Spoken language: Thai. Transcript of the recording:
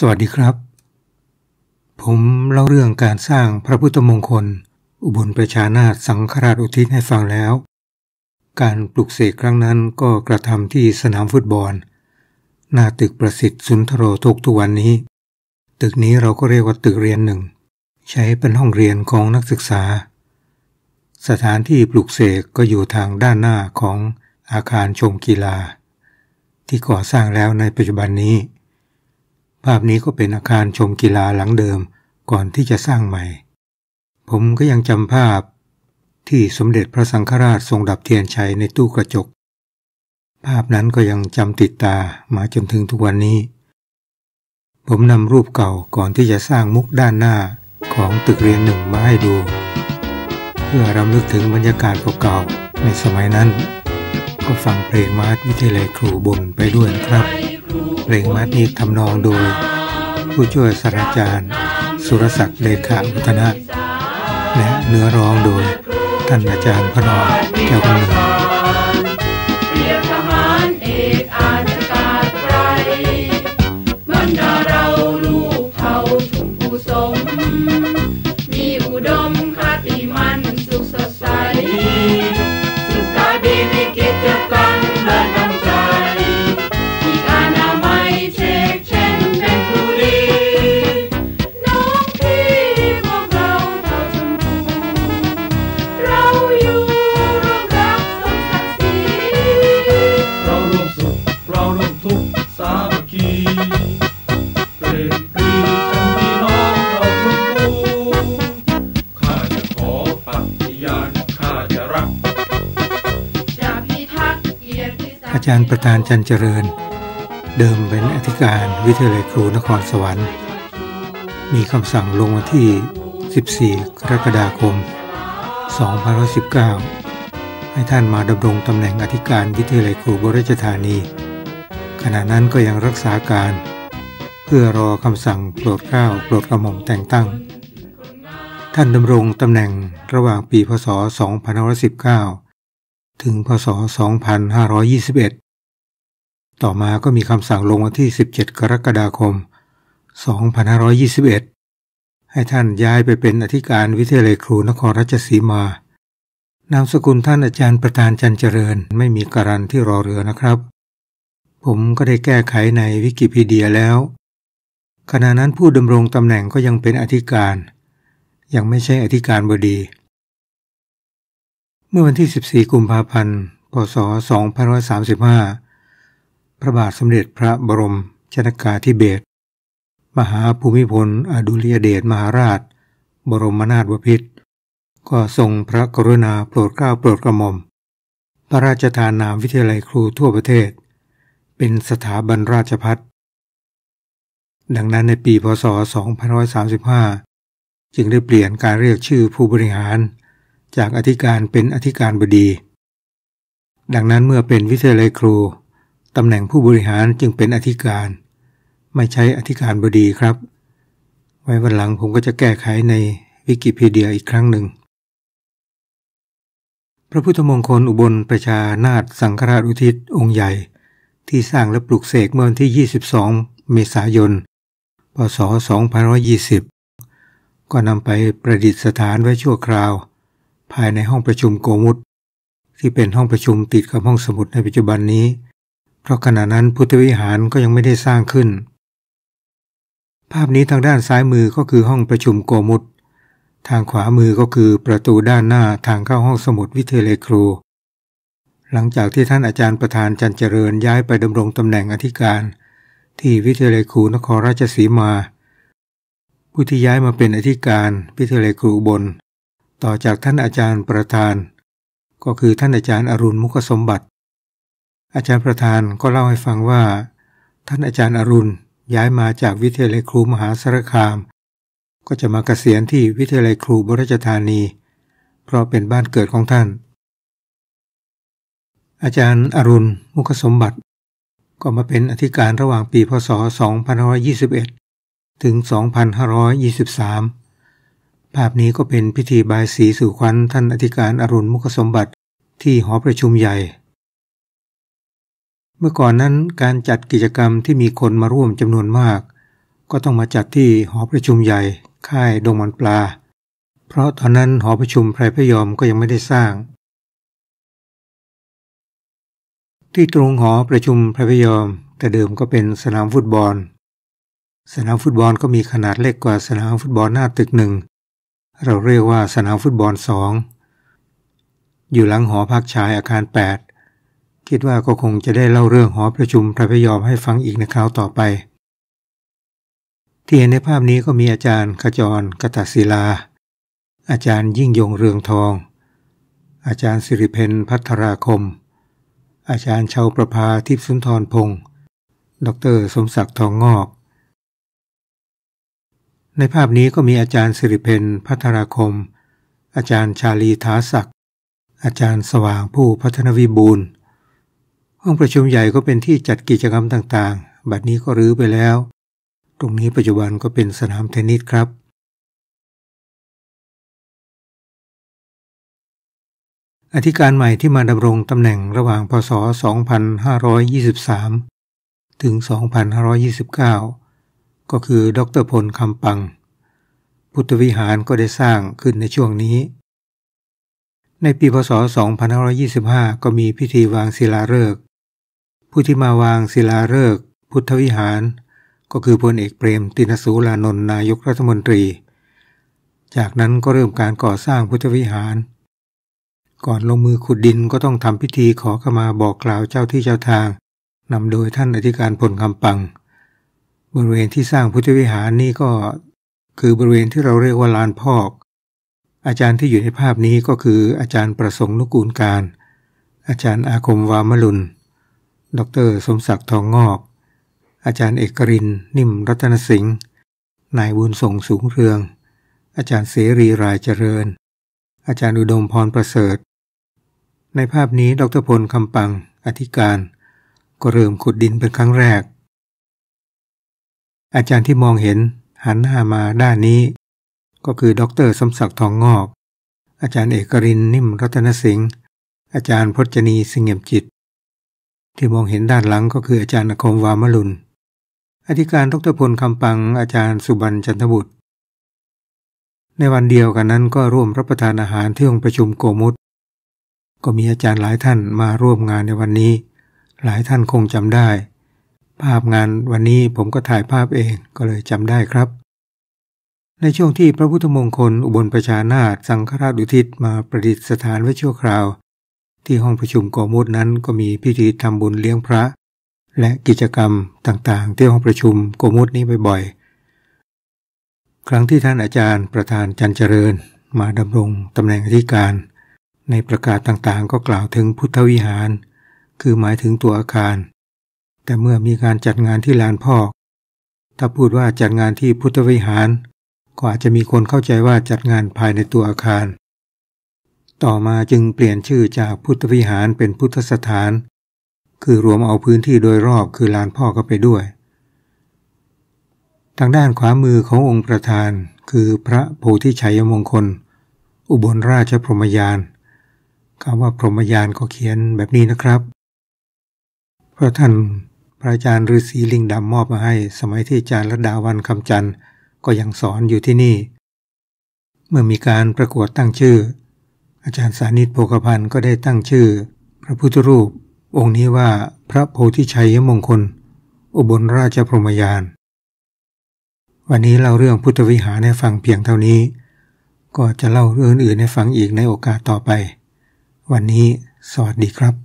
สวัสดีครับ ผมเล่าเรื่องการสร้างพระพุทธมงคล อุบลประชานาสังฆราชอุทิศให้ฟังแล้ว การปลุกเสกครั้งนั้นก็กระทำที่สนามฟุตบอลหน้าตึกประสิทธิ์สุนทรโอทุกทุกวันนี้ ตึกนี้เราก็เรียกว่าตึกเรียนหนึ่งใช้เป็นห้องเรียนของนักศึกษา สถานที่ปลุกเสกก็อยู่ทางด้านหน้าของอาคารชมกีฬา ที่ก่อสร้างแล้วในปัจจุบันนี้ภาพนี้ก็เป็นอาคารชมกีฬาหลังเดิมก่อนที่จะสร้างใหม่ ผมก็ยังจำภาพที่สมเด็จพระสังฆราชทรงดับเทียนชัยในตู้กระจก ภาพนั้นก็ยังจำติดตามาจนถึงทุกวันนี้ ผมนำรูปเก่าก่อนที่จะสร้างมุกด้านหน้าของตึกเรียนหนึ่งมาให้ดู เพื่อรำลึกถึงบรรยากาศเก่าๆในสมัยนั้น ก็ฟังเพลงมาร์ทวิเทาลครูบนไปด้วยนะครับเพลงมัดนี้ทำนองโดย ผู้ช่วยศาสตราจารย์ สุรศักดิ์เลขาอุทนะและเนื้อร้องโดย ท่านอาจารย์พนอมเจ้ากำมีอุดม คติมันสุขสใสศึาดีกิจจารย์ประธานจันเจริญเดิมเป็นอธิการวิทยาลัยครูนครสวรรค์ มีคำสั่งลงวันที่ 14 กรกฎาคม 2519 ให้ท่านมาดำรงตำแหน่งอธิการวิทยาลัยครูบริจธานี ขณะนั้นก็ยังรักษาการเพื่อรอคำสั่งโปรดเกล้าโปรดกระหม่อมแต่งตั้ง ท่านดำรงตำแหน่งระหว่างปี พศ 2519 ถึงพศ 2521ต่อมาก็มีคำสั่งลงวันที่ 17 กรกฎาคม 2521 ให้ท่านย้ายไปเป็นอธิการวิทยาลัยครูนครราชสีมา นามสกุลท่านอาจารย์ประธานจันเจริญ ไม่มีการันที่รอเรือนะครับ ผมก็ได้แก้ไขในวิกิพีเดียแล้ว ขณะนั้นผู้ดำรงตำแหน่งก็ยังเป็นอธิการ ยังไม่ใช่อธิการบดี เมื่อวันที่ 14 กุมภาพันธ์ พศ 2535พระบาทสมเด็จพระบรมชนากาธิเบศร มหาภูมิพล อดุลยเดชมหาราช บรมนาถบพิตร ก็ทรงพระกรุณาโปรดเกล้าโปรดกระหม่อมพระราชทานนามวิทยาลัยครูทั่วประเทศ เป็นสถาบันราชพัฒดังนั้นในปีพศ 2535 จึงได้เปลี่ยนการเรียกชื่อผู้บริหารจากอธิการเป็นอธิการบดี ดังนั้นเมื่อเป็นวิทยาลัยครูตำแหน่งผู้บริหารจึงเป็นอธิการ ไม่ใช้อธิการบดีครับ ไว้วันหลังผมก็จะแก้ไขในวิกิพีเดียอีกครั้งหนึ่ง พระพุทธมงคลอุบลประชานาถสังฆราชอุทิศองค์ใหญ่ ที่สร้างและปลูกเสกเมื่อวันที่ 22 เมษายน พศ2520 ก็นำไปประดิษฐานไว้ชั่วคราว ภายในห้องประชุมโกมุตที่เป็นห้องประชุมติดกับห้องสมุดในปัจจุบันนี้เพราะขณะนั้นพุทธวิหารก็ยังไม่ได้สร้างขึ้น ภาพนี้ทางด้านซ้ายมือก็คือห้องประชุมโกมุตทางขวามือก็คือประตูด้านหน้าทางเข้าห้องสมุดวิเทเลครู หลังจากที่ท่านอาจารย์ประธานจันเจริญย้ายไปดำรงตำแหน่งอธิการ ที่วิเทเลครูนครราชสีมา ผู้ที่ย้ายมาเป็นอธิการวิเทเลครูบนต่อจากท่านอาจารย์ประธาน ก็คือท่านอาจารย์อรุณมุขสมบัติอาจารย์ประธานก็เล่าให้ฟังว่า ท่านอาจารย์อรุณย้ายมาจากวิทยาลัยครูมหาสารคาม ก็จะมาเกษียณที่วิทยาลัยครูบรจธานีเพราะเป็นบ้านเกิดของท่าน อาจารย์อรุณมุขสมบัติ ก็มาเป็นอธิการระหว่างปี พศ2521 ถึง 2523 ภาพนี้ก็เป็นพิธีบายสีสู่ขวัญท่านอธิการอรุณมุขสมบัติที่หอประชุมใหญ่เมื่อก่อนนั้นการจัดกิจกรรมที่มีคนมาร่วมจำนวนมาก ก็ต้องมาจัดที่หอประชุมใหญ่ ค่ายดงมันปลา เพราะตอนนั้นหอประชุมไพรพยอมก็ยังไม่ได้สร้าง ที่ตรงหอประชุมไพรพยอม แต่เดิมก็เป็นสนามฟุตบอล สนามฟุตบอลก็มีขนาดเล็กกว่าสนามฟุตบอลหน้าตึกหนึ่ง เราเรียกว่าสนามฟุตบอลสองอยู่หลังหอพักชายอาคาร 8คิดว่าก็คงจะได้เล่าเรื่องหอประชุมพระพยอมให้ฟังอีกในคราวต่อไปที่เห็นในภาพนี้ก็มีอาจารย์ขจรกตศิลา อาจารย์ยิ่งยงเรืองทอง อาจารย์สิริเพนพัทราคม อาจารย์ชาวประภาทิพสุนทรพงศ์ดรสมศักดิ์ทองงอก ในภาพนี้ก็มีอาจารย์สิริเพนพัทราคม อาจารย์ชาลีทาศักดิ์อาจารย์สว่างผู้พัฒนวิบูรณ์ห้องประชุมใหญ่ก็เป็นที่จัดกิจกรรมต่างๆ บัดนี้ก็รื้อไปแล้ว ตรงนี้ปัจจุบันก็เป็นสนามเทนนิสครับ อธิการใหม่ที่มาดำรงตำแหน่งระหว่างพศ2523 ถึง 2529 ก็คือดรพลคำปัง พุทธวิหารก็ได้สร้างขึ้นในช่วงนี้ ในปีพศ 2525 ก็มีพิธีวางศิลาฤกษ์ผู้ที่มาวางศิลาฤกษ์พุทธวิหาร ก็คือพลเอกเปรมตินสูลานนท์นายกรัฐมนตรี จากนั้นก็เริ่มการก่อสร้างพุทธวิหาร ก่อนลงมือขุดดินก็ต้องทำพิธีขอขมาบอกกล่าวเจ้าที่เจ้าทางนำโดยท่านอธิการพลคำปัง บริเวณที่สร้างพุทธวิหารนี่ก็คือบริเวณที่เราเรียกว่าลานพอก อาจารย์ที่อยู่ในภาพนี้ก็คืออาจารย์ประสงค์นุกูลการ อาจารย์อาคมวามลุนดรสมศักดิ์ทองงอก อาจารย์เอกรินนิ่มรัตนสิงห์ นายบุญส่งสูงเรือง อาจารย์เสรีรายเจริญ อาจารย์อุดมพรประเสริฐ ในภาพนี้ดรพลคำปังอธิการ ก็เริ่มขุดดินเป็นครั้งแรก อาจารย์ที่มองเห็นหันหน้ามาด้านนี้ ก็คือดรสมศักดิ์ทองงอก อาจารย์เอกรินนิ่มรัตนสิงห์ อาจารย์พจนีสิงเงียมจิตที่มองเห็นด้านหลังก็คืออาจารย์คมวามลุนอธิการดรพลคำปังอาจารย์สุบรรณจันทบุตร ในวันเดียวกันนั้นก็ร่วมรับประทานอาหารที่องประชุมโกมุตก็มีอาจารย์หลายท่านมาร่วมงานในวันนี้ หลายท่านคงจำได้ ภาพงานวันนี้ผมก็ถ่ายภาพเองก็เลยจำได้ครับ ในช่วงที่พระพุทธมงคลอุบลประชานาถสังฆราชอุทิศมาประดิษฐานไว้ชั่วคราวที่ห้องประชุมกอมุดนั้นก็มีพิธีทำบุญเลี้ยงพระ และกิจกรรมต่าง ๆ ที่ห้องประชุมกอมุดนี้บ่อย ๆ ครั้งที่ท่านอาจารย์ประธานจันเจริญ มาดำรงตำแหน่งอธิการ ในประกาศต่างๆ ก็กล่าวถึงพุทธวิหาร คือหมายถึงตัวอาคาร แต่เมื่อมีการจัดงานที่ลานพอกถ้าพูดว่าจัดงานที่พุทธวิหาร ก็อาจจะมีคนเข้าใจว่าจัดงานภายในตัวอาคารต่อมาจึงเปลี่ยนชื่อจากพุทธวิหารเป็นพุทธสถาน คือรวมเอาพื้นที่โดยรอบคือลานพ่อเข้าไปด้วย ทางด้านขวามือขององค์ประธานคือพระโพธิชัยมงคล อุบลราชพรหมยาน คำว่าพรหมยานก็เขียนแบบนี้นะครับ พระท่านพระอาจารย์ฤาษีลิงดำมอบมาให้ สมัยที่อาจารย์ระดาวันคำจันทร์ก็ยังสอนอยู่ที่นี่ เมื่อมีการประกวดตั้งชื่ออาจารย์สานิตโภคพันธ์ก็ได้ตั้งชื่อ พระพุทธรูปองค์นี้ว่าพระโพธิชัยมงคล อุบลราชพรหมยาน วันนี้เล่าเรื่องพุทธวิหารให้ฟังเพียงเท่านี้ ก็จะเล่าเรื่องอื่นให้ฟังอีกในโอกาสต่อไป วันนี้ สวัสดีครับ